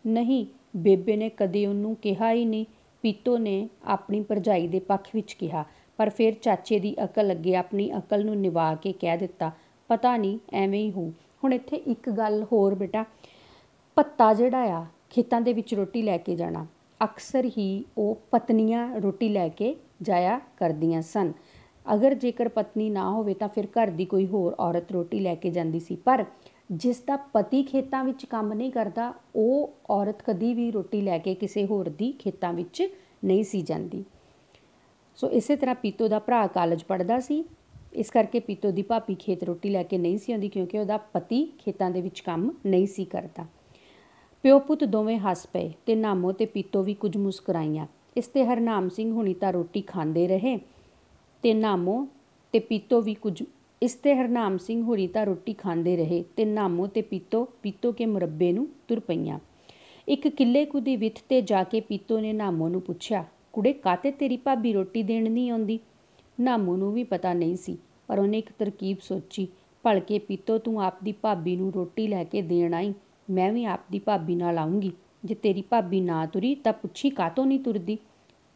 Speaker 1: ਨਹੀਂ ਬੇਬੇ ਨੇ ਕਦੇ ਉਹਨੂੰ ਕਿਹਾ ਹੀ ਨਹੀਂ ਪੀਤੋ ਨੇ ਆਪਣੀ ਪਰਜਾਈ ਦੇ ਪੱਖ ਵਿੱਚ ਕਿਹਾ ਪਰ ਫਿਰ ਚਾਚੇ ਦੀ ਅਕਲ ਲੱਗੇ ਆਪਣੀ ਅਕਲ ਨੂੰ ਨਿਵਾ ਕੇ ਕਹਿ ਦਿੱਤਾ ਪਤਾ ਨਹੀਂ ਐਵੇਂ ਹੀ ਹੋ ਹੁਣ ਇੱਥੇ ਇੱਕ ਗੱਲ ਹੋਰ ਬੇਟਾ ਪੱਤਾ ਜਿਹੜਾ ਆ ਖੇਤਾਂ ਦੇ ਵਿੱਚ ਰੋਟੀ ਲੈ ਕੇ ਜਾਣਾ ਅਕਸਰ ਹੀ ਉਹ ਪਤਨੀਆਂ ਰੋਟੀ ਲੈ ਕੇ ਜਾਇਆ ਕਰਦੀਆਂ ਸਨ ਅਗਰ ਜੇਕਰ ਪਤਨੀ ਨਾ ਹੋਵੇ ਤਾਂ ਫਿਰ ਘਰ ਦੀ ਕੋਈ ਹੋਰ ਔਰਤ ਰੋਟੀ ਲੈ ਕੇ ਜਾਂਦੀ ਸੀ ਪਰ ਜਿਸ ਦਾ ਪਤੀ ਖੇਤਾਂ ਵਿੱਚ ਕੰਮ ਨਹੀਂ ਕਰਦਾ ਉਹ ਔਰਤ ਕਦੀ ਵੀ ਰੋਟੀ ਲੈ ਕੇ ਕਿਸੇ ਹੋਰ ਦੀ ਖੇਤਾਂ ਵਿੱਚ ਨਹੀਂ ਸੀ ਜਾਂਦੀ ਸੋ ਇਸੇ ਤਰ੍ਹਾਂ ਪੀਤੋ ਦਾ ਭਰਾ ਕਾਲਜ ਪੜਦਾ ਸੀ ਇਸ ਕਰਕੇ ਪੀਤੋ ਦੀ ਭਾਪੀ ਖੇਤ ਰੋਟੀ ਲੈ ਕੇ ਨਹੀਂ ਸੀ ਆਉਂਦੀ ਕਿਉਂਕਿ ਉਹਦਾ ਪਤੀ ਖੇਤਾਂ ਦੇ ਵਿੱਚ ਕੰਮ ਨਹੀਂ ਸੀ ਕਰਦਾ ਪਿਓ ਪੁੱਤ ਦੋਵੇਂ ਹੱਸ ਪਏ ਤੇ ਨਾਮੋ ਤੇ ਪੀਤੋ ਵੀ ਕੁਝ ਮੁਸਕਰਾਈਆਂ ਇਸ ਤੇ ਹਰਨਾਮ ਸਿੰਘ ਹੁਣੀ ਤਾਂ ਰੋਟੀ ਖਾਂਦੇ ਰਹੇ ਤੇ ਨਾਮੋ ਤੇ ਪੀਤੋ ਵੀ ਕੁਝ ਇਸ ਤੇ ਹਰਨਾਮ ਸਿੰਘ ਹੁਣੀ ਤਾਂ ਰੋਟੀ ਖਾਂਦੇ ਰਹੇ ਤੇ ਨਾਮੋ ਤੇ ਪੀਤੋ ਪੀਤੋ ਕੇ ਮੁਰੱਬੇ ਨੂੰ ਤੁਰ ਪਈਆਂ ਇੱਕ ਕਿੱਲੇ ਕੁਦੀ ਵਿੱਥ ਤੇ ਜਾ ਕੇ ਪੀਤੋ ਨੇ ਨਾਮੋ ਨੂੰ ਪੁੱਛਿਆ ਕੁੜੇ ਕਾਤੇ ਤੇਰੀ ਭਾਬੀ ਰੋਟੀ ਦੇਣ ਨਹੀਂ ਆਉਂਦੀ ਨਾਮੂ ਨੂੰ ਵੀ ਪਤਾ ਨਹੀਂ ਸੀ ਪਰ ਉਹਨੇ ਇੱਕ ਤਰਕੀਬ ਸੋਚੀ ਭਲਕੇ ਪੀਤੋ ਤੂੰ ਆਪਦੀ ਭਾਬੀ ਨੂੰ ਰੋਟੀ ਲੈ ਕੇ ਦੇਣ ਆਈ ਮੈਂ ਵੀ ਆਪਦੀ ਭਾਬੀ ਨਾਲ ਆਉਂਗੀ ਜੇ ਤੇਰੀ ਭਾਬੀ ਨਾ ਤੁਰੀ ਤਾਂ ਪੁੱਛੀ ਕਾਤੋਂ ਨਹੀਂ ਤੁਰਦੀ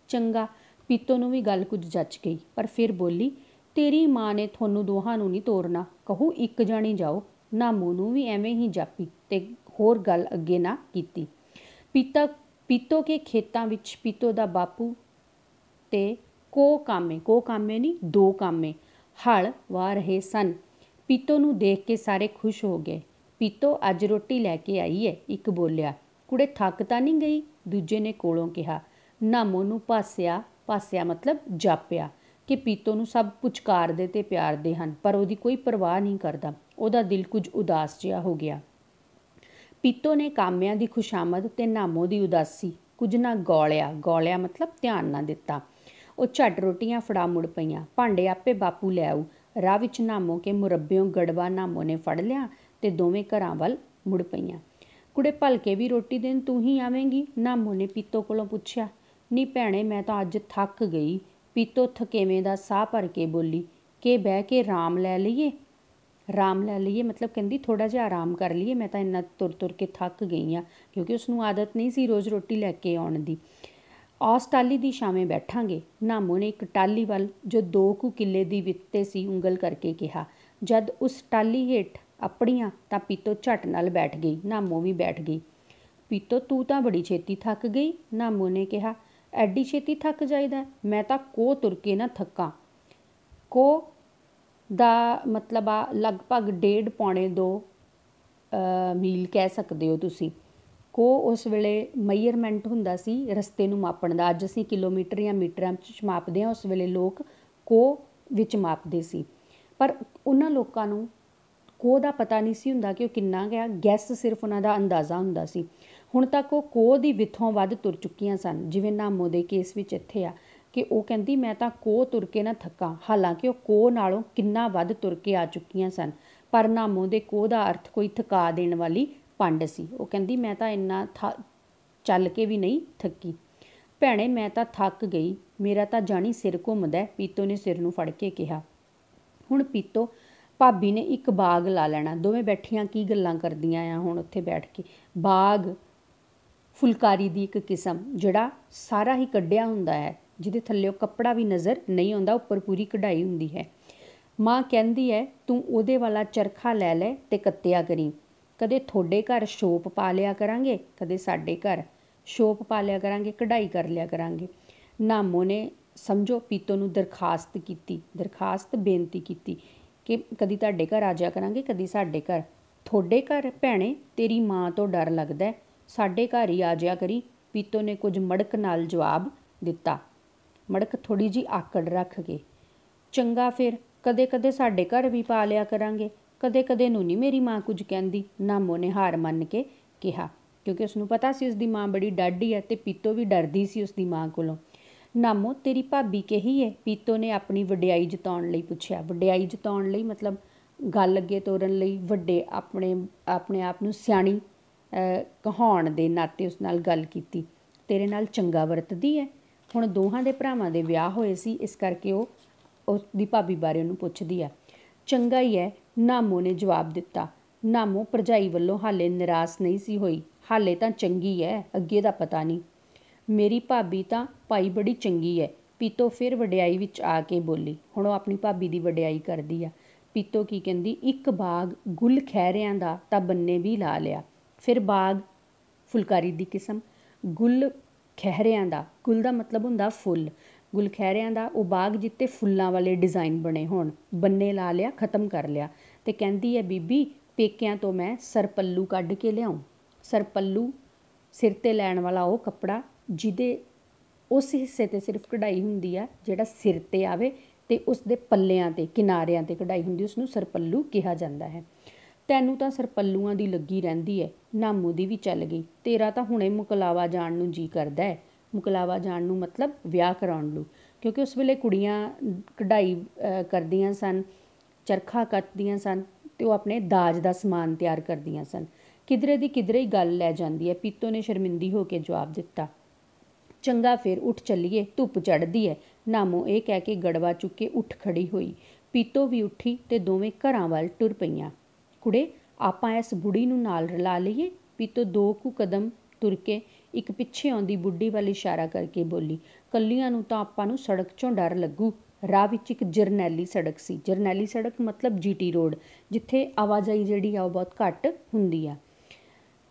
Speaker 1: ਚੰਗਾ ਪੀਤੋ ਨੂੰ ਵੀ ਗੱਲ ਕੁਝ ਜੱਚ ਗਈ ਪਰ ਫਿਰ ਬੋਲੀ ਤੇਰੀ ਮਾਂ ਨੇ ਤੁਹਾਨੂੰ ਦੋਹਾਂ ਨੂੰ ਨਹੀਂ ਤੋਰਨਾ ਕਹੋ ਇੱਕ ਜਾਣੀ ਜਾਓ ਨਾਮੂ ਨੂੰ ਵੀ ਐਵੇਂ ਹੀ ਜਾਪੀ ਤੇ ਹੋਰ ਗੱਲ ਅੱਗੇ ਨਾ ਕੀਤੀ ਪੀਤਾ ਪੀਤੋ ਕੇ ਖੇਤਾਂ ਵਿੱਚ ਪੀਤੋ ਦਾ ਬਾਪੂ ਤੇ ਕੋ ਕਾਮੇ ਕੋ ਕਾਮੇ ਨਹੀਂ ਦੋ ਕਾਮੇ ਹਲ ਵਾ ਰਹੇ ਸਨ ਪੀਤੋ ਨੂੰ ਦੇਖ ਕੇ ਸਾਰੇ ਖੁਸ਼ ਹੋ ਗਏ ਪੀਤੋ ਅੱਜ ਰੋਟੀ ਲੈ ਕੇ ਆਈ ਹੈ ਇੱਕ ਬੋਲਿਆ ਕੁੜੇ ਥੱਕ ਤਾਂ ਨਹੀਂ ਗਈ ਦੂਜੇ ਨੇ ਕੋਲੋਂ ਕਿਹਾ ਨਾ ਮੋਨੂ ਪਾਸਿਆ ਪਾਸਿਆ ਮਤਲਬ ਜਾਪਿਆ ਕਿ ਪੀਤੋ ਨੂੰ ਸਭ ਪੁਚਕਾਰਦੇ ਤੇ ਪਿਆਰਦੇ ਹਨ ਪਰ ਉਹਦੀ ਕੋਈ ਪਰਵਾਹ ਨਹੀਂ ਕਰਦਾ ਉਹਦਾ ਦਿਲ ਕੁਝ ਉਦਾਸ ਜਿਹਾ ਹੋ ਗਿਆ ਪੀਤੋ ਨੇ ਕਾਮਿਆਂ ਦੀ ਖੁਸ਼ਾਮਦ ਤੇ ਨਾਮੋ ਦੀ ਉਦਾਸੀ ਕੁਝ ਨਾ ਗੋਲਿਆ ਗੋਲਿਆ ਮਤਲਬ ਧਿਆਨ ਨਾ ਦਿੱਤਾ ਉਹ ਛੱਡ ਰੋਟੀਆਂ ਫੜਾ ਮੁੜ ਪਈਆਂ ਭਾਂਡੇ ਆਪੇ ਬਾਪੂ ਲੈ ਆਉ ਰਾਹ ਵਿੱਚ ਨਾਮੋ ਕੇ ਮੁਰੱਬਿਓਂ ਗੜਵਾ ਨਾਮੋ ਨੇ ਫੜ ਲਿਆ ਤੇ ਦੋਵੇਂ ਘਰਾਂ ਵੱਲ ਮੁੜ ਪਈਆਂ ਕੁੜੇ ਭਲਕੇ ਵੀ ਰੋਟੀ ਦੇਣ ਤੂੰ ਹੀ ਆਵੇਂਗੀ ਨਾਮੋ ਨੇ ਪੀਤੋ ਕੋਲੋਂ ਪੁੱਛਿਆ ਨੀ ਭੈਣੇ ਮੈਂ ਤਾਂ ਅੱਜ ਥੱਕ ਗਈ ਪੀਤੋ ਥਕੇਵੇਂ ਦਾ ਸਾਹ ਭਰ ਕੇ ਬੋਲੀ ਕੇ ਬਹਿ ਕੇ ਰਾਮ ਲੈ ਲਈਏ ਆਰਾਮ ਲੈ ਲਈਏ ਮਤਲਬ ਕਹਿੰਦੀ ਥੋੜਾ ਜਿਹਾ ਆਰਾਮ ਕਰ ਲਈਏ ਮੈਂ ਤਾਂ ਇੰਨਾ ਤੁਰ ਤੁਰ ਕੇ ਥੱਕ ਗਈ ਆ ਕਿਉਂਕਿ ਉਸ ਨੂੰ ਆਦਤ ਨਹੀਂ ਸੀ ਰੋਜ਼ ਰੋਟੀ ਲੈ ਕੇ ਆਉਣ ਦੀ ਔਸ ਟਾਲੀ ਦੀ ਸ਼ਾਮੇ ਬੈਠਾਂਗੇ ਨਾਮੋ ਨੇ ਇੱਕ ਟਾਲੀ ਵੱਲ ਜੋ ਦੋ ਕੁ ਕਿੱਲੇ ਦੀ ਵਿੱਤੇ ਸੀ ਉਂਗਲ ਕਰਕੇ ਕਿਹਾ ਜਦ ਉਸ ਟਾਲੀ ਹੇਠ ਆਪਣੀਆਂ ਤਾਂ ਪੀਤੋ ਝਟ ਨਾਲ ਬੈਠ ਗਈ ਨਾਮੋ ਵੀ ਬੈਠ ਗਈ ਪੀਤੋ ਤੂੰ ਤਾਂ ਬੜੀ ਛੇਤੀ ਥੱਕ ਗਈ ਨਾਮੋ ਨੇ ਕਿਹਾ ਐਡੀ ਛੇਤੀ ਥੱਕ ਜਾਈਦਾ ਮੈਂ ਤਾਂ ਕੋ ਤੁਰ ਕੇ ਨਾ ਥੱਕਾਂ ਕੋ ਦਾ ਮਤਲਬ ਆ ਲਗਭਗ ਡੇਢ ਪੌਣੇ 2 ਮੀਲ ਕਹਿ ਸਕਦੇ ਹੋ ਤੁਸੀਂ ਕੋ ਉਸ ਵੇਲੇ ਮੈਜ਼ਰਮੈਂਟ ਹੁੰਦਾ ਸੀ ਰਸਤੇ ਨੂੰ ਮਾਪਣ ਦਾ ਅੱਜ ਅਸੀਂ ਕਿਲੋਮੀਟਰ ਜਾਂ ਮੀਟਰਾਂ ਵਿੱਚ ਮਾਪਦੇ ਹਾਂ ਉਸ ਵੇਲੇ ਲੋਕ ਕੋ ਵਿੱਚ ਮਾਪਦੇ ਸੀ ਪਰ ਉਹਨਾਂ ਲੋਕਾਂ ਨੂੰ ਕੋ ਦਾ ਪਤਾ ਨਹੀਂ ਸੀ ਹੁੰਦਾ ਕਿ ਉਹ ਕਿੰਨਾ ਗਿਆ ਗੈਸ ਸਿਰਫ ਉਹਨਾਂ ਦਾ ਅੰਦਾਜ਼ਾ ਹੁੰਦਾ ਸੀ ਹੁਣ ਤੱਕ ਉਹ ਕੋ ਦੀ ਵਿਥੋਂ ਵੱਧ ਤੁਰ ਚੁੱਕੀਆਂ ਸਨ ਜਿਵੇਂ ਨਾਮੋ ਦੇ ਕੇਸ ਵਿੱਚ ਇੱਥੇ ਆ ਕਿ ਉਹ ਕਹਿੰਦੀ ਮੈਂ ਤਾਂ ਕੋ ਤੁਰ ਕੇ ਨਾ ਥੱਕਾ ਹਾਲਾਂਕਿ ਉਹ ਕੋ ਨਾਲੋਂ ਕਿੰਨਾ ਵੱਧ ਤੁਰ ਕੇ ਆ ਚੁੱਕੀਆਂ ਸਨ ਪਰ ਨਾਮੋ ਦੇ ਕੋ ਦਾ ਅਰਥ ਕੋਈ ਥਕਾ ਦੇਣ ਵਾਲੀ ਪੰਡ ਸੀ ਉਹ ਕਹਿੰਦੀ ਮੈਂ ਤਾਂ ਇੰਨਾ ਚੱਲ ਕੇ ਵੀ ਨਹੀਂ ਥੱਕੀ ਭੈਣੇ ਮੈਂ ਤਾਂ ਥੱਕ ਗਈ ਮੇਰਾ ਤਾਂ ਜਾਣੀ ਸਿਰ ਘੁੰਮਦਾ ਪੀਤੋ ਨੇ ਸਿਰ ਨੂੰ ਫੜ ਕੇ ਕਿਹਾ ਹੁਣ ਪੀਤੋ ਭਾਬੀ ਨੇ ਇੱਕ ਬਾਗ ਲਾ ਲੈਣਾ ਦੋਵੇਂ ਬੈਠੀਆਂ ਕੀ ਗੱਲਾਂ ਕਰਦੀਆਂ ਆ ਹੁਣ ਉੱਥੇ ਬੈਠ ਕੇ ਬਾਗ ਫੁਲਕਾਰੀ ਦੀ ਇੱਕ ਕਿਸਮ ਜਿਹੜਾ ਸਾਰਾ ਹੀ ਕੱਢਿਆ ਹੁੰਦਾ ਹੈ ਜਿਹਦੇ ਥੱਲੇ ਉਹ ਕੱਪੜਾ ਵੀ ਨਜ਼ਰ ਨਹੀਂ ਆਉਂਦਾ ਉੱਪਰ ਪੂਰੀ ਕਢਾਈ ਹੁੰਦੀ ਹੈ ਮਾਂ ਕਹਿੰਦੀ ਹੈ ਤੂੰ ਉਹਦੇ ਵਾਲਾ ਚਰਖਾ ਲੈ ਲੈ ਤੇ ਕੱਤਿਆ ਕਰੀ ਕਦੇ ਥੋੜੇ ਘਰ ਸ਼ੋਪ ਪਾ ਲਿਆ ਕਰਾਂਗੇ ਕਦੇ ਸਾਡੇ ਘਰ ਸ਼ੋਪ ਪਾ ਲਿਆ ਕਰਾਂਗੇ ਕਢਾਈ ਕਰ ਲਿਆ ਕਰਾਂਗੇ ਨਾਮੋ ਨੇ ਸਮਝੋ ਪੀਤੋ ਨੂੰ ਦਰਖਾਸਤ ਕੀਤੀ ਦਰਖਾਸਤ ਬੇਨਤੀ ਕੀਤੀ ਕਿ ਕਦੀ ਤੁਹਾਡੇ ਘਰ ਆ ਜਾ ਕਰਾਂਗੇ ਕਦੀ ਸਾਡੇ ਘਰ ਥੋੜੇ ਘਰ ਭੈਣੇ ਤੇਰੀ ਮਾਂ ਤੋਂ ਡਰ ਲੱਗਦਾ ਸਾਡੇ ਘਰ ਹੀ ਆ ਜਾ ਕਰੀ ਪੀਤੋ ਨੇ ਕੁਝ ਮੜਕ ਨਾਲ ਜਵਾਬ ਦਿੱਤਾ ਮੜਕ ਥੋੜੀ ਜੀ ਆਕੜ ਰੱਖ ਕੇ ਚੰਗਾ ਫਿਰ ਕਦੇ-ਕਦੇ ਸਾਡੇ ਘਰ ਵੀ ਪਾ ਲਿਆ ਕਰਾਂਗੇ ਕਦੇ-ਕਦੇ ਨੂੰ ਨਹੀਂ ਮੇਰੀ ਮਾਂ ਕੁਝ ਕਹਿੰਦੀ ਨਾਮੋ ਨੇ ਹਾਰ ਮੰਨ ਕੇ ਕਿਹਾ ਕਿਉਂਕਿ ਉਸ ਨੂੰ ਪਤਾ ਸੀ ਉਸ ਦੀ ਮਾਂ ਬੜੀ ਡਾਢੀ ਹੈ ਤੇ ਪੀਤੋ ਵੀ ਡਰਦੀ ਸੀ ਉਸ ਦੀ ਮਾਂ ਕੋਲੋਂ ਨਾਮੋ ਤੇਰੀ ਭਾਬੀ ਕਹੀ ਹੈ ਪੀਤੋ ਨੇ ਆਪਣੀ ਵਡਿਆਈ ਜਤਾਉਣ ਲਈ ਪੁੱਛਿਆ ਵਡਿਆਈ ਜਤਾਉਣ ਲਈ ਮਤਲਬ ਗੱਲ ਅੱਗੇ ਤੋਰਨ ਲਈ ਵੱਡੇ ਆਪਣੇ ਆਪਣੇ ਆਪ ਨੂੰ ਸਿਆਣੀ ਕਹਾਉਣ ਦੇ ਨਾਤੇ ਉਸ ਨਾਲ ਗੱਲ ਕੀਤੀ ਤੇਰੇ ਨਾਲ ਚੰਗਾ ਵਰਤਦੀ ਹੈ ਹੁਣ ਦੋਹਾਂ ਦੇ ਭਰਾਵਾਂ ਦੇ ਵਿਆਹ ਹੋਏ ਸੀ ਇਸ ਕਰਕੇ ਉਹ ਉਸ ਦੀ ਭਾਬੀ ਬਾਰੇ ਉਹਨੂੰ ਪੁੱਛਦੀ ਆ ਚੰਗਾ ਹੀ ਹੈ ਨਾਮੋ ਨੇ ਜਵਾਬ ਦਿੱਤਾ ਨਾਮੋ ਪਰਜਾਈ ਵੱਲੋਂ ਹਾਲੇ ਨਿਰਾਸ਼ ਨਹੀਂ ਸੀ ਹੋਈ ਹਾਲੇ ਤਾਂ ਚੰਗੀ ਹੈ ਅੱਗੇ ਦਾ ਪਤਾ ਨਹੀਂ ਮੇਰੀ ਭਾਬੀ ਤਾਂ ਭਾਈ ਬੜੀ ਚੰਗੀ ਹੈ ਪੀਤੋ ਫਿਰ ਵਡਿਆਈ ਵਿੱਚ ਆ ਕੇ ਬੋਲੀ ਹੁਣ ਉਹ ਆਪਣੀ ਭਾਬੀ ਦੀ ਵਡਿਆਈ ਕਰਦੀ ਆ ਪੀਤੋ ਕੀ ਕਹਿੰਦੀ ਇੱਕ ਬਾਗ ਗੁੱਲ ਖੈਰਿਆਂ ਦਾ ਤਾਂ ਬੰਨੇ ਵੀ ਲਾ ਲਿਆ ਫਿਰ ਬਾਗ ਫੁਲਕਾਰੀ ਦੀ ਕਿਸਮ ਗੁੱਲ ਖਹਿਰਿਆਂ ਦਾ ਗੁਲ ਦਾ ਮਤਲਬ ਹੁੰਦਾ ਫੁੱਲ ਗੁਲ ਖਹਿਰਿਆਂ ਦਾ ਉਹ ਬਾਗ ਜਿੱਤੇ ਫੁੱਲਾਂ ਵਾਲੇ ਡਿਜ਼ਾਈਨ ਬਣੇ ਹੋਣ ਬੰਨੇ ਲਾ ਲਿਆ ਖਤਮ ਕਰ ਲਿਆ ਤੇ ਕਹਿੰਦੀ ਹੈ ਬੀਬੀ ਪੇਕਿਆਂ ਤੋਂ ਮੈਂ ਸਰਪੱਲੂ ਕੱਢ ਕੇ ਲਿਆਉਂ ਸਰਪੱਲੂ ਸਿਰ ਤੇ ਲੈਣ ਵਾਲਾ ਉਹ ਕੱਪੜਾ ਜਿਹਦੇ ਉਸ ਹਿੱਸੇ ਤੇ ਸਿਰਫ ਕਢਾਈ ਹੁੰਦੀ ਆ ਜਿਹੜਾ ਸਿਰ ਤੇ ਆਵੇ ਤੇ ਉਸ ਦੇ ਪੱਲਿਆਂ ਤੇ ਕਿਨਾਰਿਆਂ ਤੇ ਕਢਾਈ ਹੁੰਦੀ ਉਸ ਨੂੰ ਸਰਪੱਲੂ ਕਿਹਾ ਜਾਂਦਾ ਹੈ ਤੈਨੂੰ ਤਾਂ ਸਰਪੱਲੂਆਂ ਦੀ ਲੱਗੀ ਰਹਿੰਦੀ ਐ ਨਾਮੂ ਦੀ ਵੀ ਚੱਲ ਗਈ ਤੇਰਾ ਤਾਂ ਹੁਣੇ ਮੁਕਲਾਵਾ ਜਾਣ ਨੂੰ ਜੀ ਕਰਦਾ ਐ ਮੁਕਲਾਵਾ ਜਾਣ ਨੂੰ ਮਤਲਬ ਵਿਆਹ ਕਰਾਉਣ ਨੂੰ ਕਿਉਂਕਿ ਉਸ ਵੇਲੇ ਕੁੜੀਆਂ ਕਢਾਈ ਕਰਦੀਆਂ ਸਨ ਚਰਖਾ ਕੱਤਦੀਆਂ ਸਨ ਤੇ ਉਹ ਆਪਣੇ ਦਾਜ ਦਾ ਸਮਾਨ ਤਿਆਰ ਕਰਦੀਆਂ ਸਨ ਕਿਧਰੇ ਦੀ ਕਿਧਰੇ ਹੀ ਗੱਲ ਲੈ ਜਾਂਦੀ ਐ ਪੀਤੋ ਨੇ ਸ਼ਰਮਿੰਦੀ ਹੋ ਕੇ ਜਵਾਬ ਦਿੱਤਾ ਚੰਗਾ ਫੇਰ ਉੱਠ ਚੱਲੀਏ ਧੁੱਪ ਚੜਦੀ ਐ ਨਾਮੋ ਇਹ ਕਹਿ ਕੇ ਗੜਵਾ ਚੁੱਕੇ ਉੱਠ ਖੜੀ ਹੋਈ ਪੀਤੋ ਵੀ ਉੱਠੀ ਤੇ ਦੋਵੇਂ ਘਰਾਂ ਵੱਲ ਟੁਰ ਪਈਆਂ ਕੁੜੇ ਆਪਾਂ ਇਸ ਬੁੜੀ ਨੂੰ ਨਾਲ ਰਲਾ ਲਈਏ ਵੀ ਤੋ ਦੋ ਕੁ ਕਦਮ ਤੁਰ ਕੇ ਇੱਕ ਪਿੱਛੇ ਆਉਂਦੀ ਬੁੱਢੀ ਵੱਲ ਇਸ਼ਾਰਾ ਕਰਕੇ ਬੋਲੀ ਕੱਲੀਆਂ ਨੂੰ ਤਾਂ ਆਪਾਂ ਨੂੰ ਸੜਕ 'ਚੋਂ ਡਰ ਲੱਗੂ ਰਾਹ ਵਿੱਚ ਇੱਕ ਜਰਨੈਲੀ ਸੜਕ ਸੀ ਜਰਨੈਲੀ ਸੜਕ ਮਤਲਬ ਜੀਟੀ ਰੋਡ ਜਿੱਥੇ ਆਵਾਜਾਈ ਜਿਹੜੀ ਆ ਉਹ ਬਹੁਤ ਘੱਟ ਹੁੰਦੀ ਆ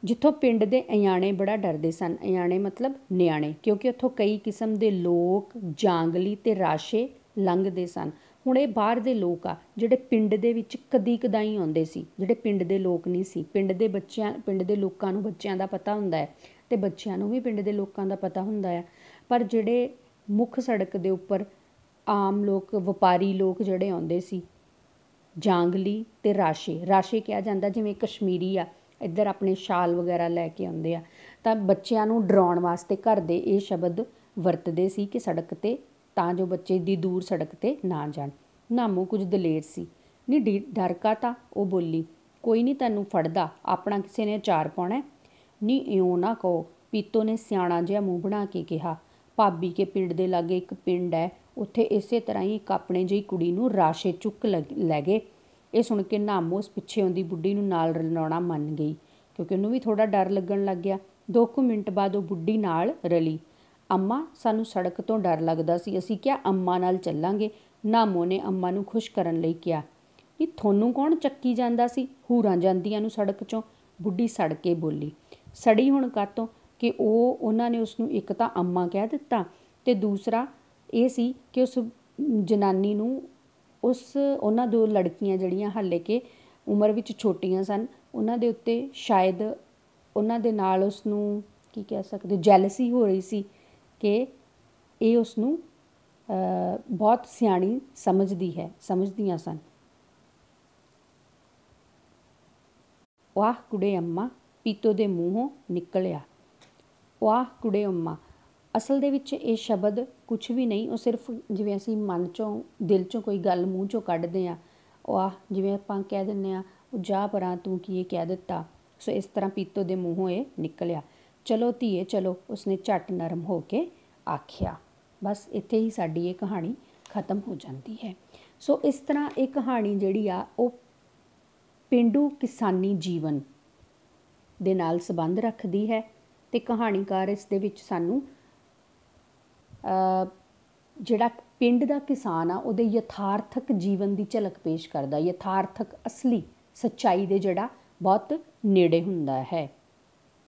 Speaker 1: ਜਿੱਥੋਂ ਪਿੰਡ ਦੇ ਅਿਆਣੇ ਬੜਾ ਡਰਦੇ ਸਨ ਅਿਆਣੇ ਮਤਲਬ ਨਿਆਣੇ ਕਿਉਂਕਿ ਉੱਥੋਂ ਕਈ ਕਿਸਮ ਦੇ ਲੋਕ ਜਾਂਗਲੀ ਤੇ ਰਾਸ਼ੇ ਲੰਘਦੇ ਸਨ ਹੁਣ ਇਹ ਬਾਹਰ ਦੇ ਲੋਕ ਆ ਜਿਹੜੇ ਪਿੰਡ ਦੇ ਵਿੱਚ ਕਦੀ ਕਦਾਈ ਆਉਂਦੇ ਸੀ ਜਿਹੜੇ ਪਿੰਡ ਦੇ ਲੋਕ ਨਹੀਂ ਸੀ ਪਿੰਡ ਦੇ ਬੱਚਿਆਂ ਪਿੰਡ ਦੇ ਲੋਕਾਂ ਨੂੰ ਬੱਚਿਆਂ ਦਾ ਪਤਾ ਹੁੰਦਾ ਹੈ ਤੇ ਬੱਚਿਆਂ ਨੂੰ ਵੀ ਪਿੰਡ ਦੇ ਲੋਕਾਂ ਦਾ ਪਤਾ ਹੁੰਦਾ ਹੈ ਪਰ ਜਿਹੜੇ ਮੁੱਖ ਸੜਕ ਦੇ ਉੱਪਰ ਆਮ ਲੋਕ ਵਪਾਰੀ ਲੋਕ ਜਿਹੜੇ ਆਉਂਦੇ ਸੀ ਜਾਂਗਲੀ ਤੇ ਰਾਸ਼ੇ ਰਾਸ਼ੇ ਕਿਹਾ ਜਾਂਦਾ ਜਿਵੇਂ ਕਸ਼ਮੀਰੀ ਆ ਇੱਧਰ ਆਪਣੇ ਸ਼ਾਲ ਵਗੈਰਾ ਲੈ ਕੇ ਆਉਂਦੇ ਆ ਤਾਂ ਬੱਚਿਆਂ ਨੂੰ ਡਰਾਉਣ ਵਾਸਤੇ ਘਰ ਦੇ ਇਹ ਸ਼ਬਦ ਵਰਤਦੇ ਸੀ ਕਿ ਸੜਕ ਤੇ ਤਾਂ ਜੋ ਬੱਚੇ ਦੀ ਦੂਰ ਸੜਕ ਤੇ ਨਾ ਜਾਣ ਨਾਮੂ ਕੁਝ ਦਲੇਰ ਸੀ ਨੀ ਡਰ ਤਾਂ ਉਹ ਬੋਲੀ ਕੋਈ ਨਹੀਂ ਤੈਨੂੰ ਫੜਦਾ ਆਪਣਾ ਕਿਸੇ ਨੇ ਚਾਰ ਪਾਉਣਾ ਨੀ ਇਉਂ ਨਾ ਕਹੋ ਪੀਤੋ ਨੇ ਸਿਆਣਾ ਜਿਹਾ ਮੂੰਹ ਬਣਾ ਕੇ ਕਿਹਾ ਭਾਬੀ ਕੇ ਪਿੰਡ ਦੇ ਲਾਗੇ ਇੱਕ ਪਿੰਡ ਹੈ ਉੱਥੇ ਇਸੇ ਤਰ੍ਹਾਂ ਹੀ ਇੱਕ ਆਪਣੇ ਜਿਹੀ ਕੁੜੀ ਨੂੰ ਰਾਸ਼ੇ ਚੁੱਕ ਲੈ ਗਏ ਇਹ ਸੁਣ ਕੇ ਨਾਮੂ ਉਸ ਪਿੱਛੇ ਆਉਂਦੀ ਬੁੱਢੀ ਨੂੰ ਨਾਲ ਰਲਾਉਣਾ ਮੰਨ ਗਈ ਕਿਉਂਕਿ ਉਹਨੂੰ ਵੀ ਥੋੜਾ ਡਰ ਲੱਗਣ ਲੱਗ ਗਿਆ 2 ਮਿੰਟ ਬਾਅਦ ਉਹ ਬੁੱਢੀ ਨਾਲ ਰਲੀ ਅੰਮਾ ਸਾਨੂੰ ਸੜਕ ਤੋਂ ਡਰ ਲੱਗਦਾ ਸੀ ਅਸੀਂ ਕਿਹਾ ਅੰਮਾ ਨਾਲ ਚੱਲਾਂਗੇ ਨਾਮੋ ਨੇ ਅੰਮਾ ਨੂੰ ਖੁਸ਼ ਕਰਨ ਲਈ ਕਿਹਾ ਕਿ ਤੁਹਾਨੂੰ ਕੌਣ ਚੱਕੀ ਜਾਂਦਾ ਸੀ ਹੂਰਾਂ ਜਾਂਦੀਆਂ ਨੂੰ ਸੜਕ 'ਚੋਂ ਬੁੱਢੀ ਸੜ ਕੇ ਬੋਲੀ ਸੜੀ ਹੁਣ ਕਾਤੋਂ ਕਿ ਉਹ ਉਹਨਾਂ ਨੇ ਉਸ ਨੂੰ ਇੱਕ ਤਾਂ ਅੰਮਾ ਕਹਿ ਦਿੱਤਾ ਤੇ ਦੂਸਰਾ ਇਹ ਸੀ ਕਿ ਉਸ ਜਨਾਨੀ ਨੂੰ ਉਸ ਉਹਨਾਂ ਦੋ ਲੜਕੀਆਂ ਜਿਹੜੀਆਂ ਹਾਲੇ ਕੇ ਉਮਰ ਵਿੱਚ ਛੋਟੀਆਂ ਸਨ ਉਹਨਾਂ ਦੇ ਉੱਤੇ ਸ਼ਾਇਦ ਉਹਨਾਂ ਦੇ ਨਾਲ ਉਸ ਨੂੰ ਕੀ ਕਹਿ ਸਕਦੇ ਜੈਲਸੀ ਹੋ ਰਹੀ ਸੀ ਕਿ ਇਹ ਉਸ ਨੂੰ ਬਹੁਤ ਸਿਆਣੀ ਸਮਝਦੀ ਹੈ ਸਮਝਦੀਆਂ ਸਨ ਵਾਹ ਕੁੜੇ ਅੰਮਾ ਪੀਤੋ ਦੇ ਮੂੰਹੋਂ ਨਿਕਲਿਆ ਵਾਹ ਕੁੜੇ ਅੰਮਾ ਅਸਲ ਦੇ ਵਿੱਚ ਇਹ ਸ਼ਬਦ ਕੁਝ ਵੀ ਨਹੀਂ ਉਹ ਸਿਰਫ ਜਿਵੇਂ ਅਸੀਂ ਮਨ ਚੋਂ ਦਿਲ ਚੋਂ ਕੋਈ ਗੱਲ ਮੂੰਹ ਚੋਂ ਕੱਢਦੇ ਆ ਵਾਹ ਜਿਵੇਂ ਆਪਾਂ ਕਹਿ ਦਿੰਨੇ ਆ ਉਹ ਜਾ ਪਰਾਂ ਤੂੰ ਕੀ ਇਹ ਕਹਿ ਦਿੱਤਾ ਸੋ ਇਸ ਤਰ੍ਹਾਂ ਪੀਤੋ ਦੇ ਮੂੰਹੋਂ ਇਹ ਨਿਕਲਿਆ ਚਲੋ ਧੀਏ ਚਲੋ ਉਸਨੇ ਝਟ ਨਰਮ ਹੋ ਕੇ ਆਖਿਆ ਬਸ ਇੱਥੇ ਹੀ ਸਾਡੀ ਇਹ ਕਹਾਣੀ ਖਤਮ ਹੋ ਜਾਂਦੀ ਹੈ ਸੋ ਇਸ ਤਰ੍ਹਾਂ ਇਹ ਕਹਾਣੀ ਜਿਹੜੀ ਆ ਉਹ ਪਿੰਡੂ ਕਿਸਾਨੀ ਜੀਵਨ ਦੇ ਨਾਲ ਸੰਬੰਧ ਰੱਖਦੀ ਹੈ ਤੇ ਕਹਾਣੀਕਾਰ ਇਸ ਦੇ ਵਿੱਚ ਸਾਨੂੰ ਜਿਹੜਾ ਪਿੰਡ ਦਾ ਕਿਸਾਨ ਆ ਉਹਦੇ ਯਥਾਰਥਕ ਜੀਵਨ ਦੀ ਝਲਕ ਪੇਸ਼ ਕਰਦਾ ਯਥਾਰਥਕ ਅਸਲੀ ਸੱਚਾਈ ਦੇ ਜਿਹੜਾ ਬਹੁਤ ਨੇੜੇ ਹੁੰਦਾ ਹੈ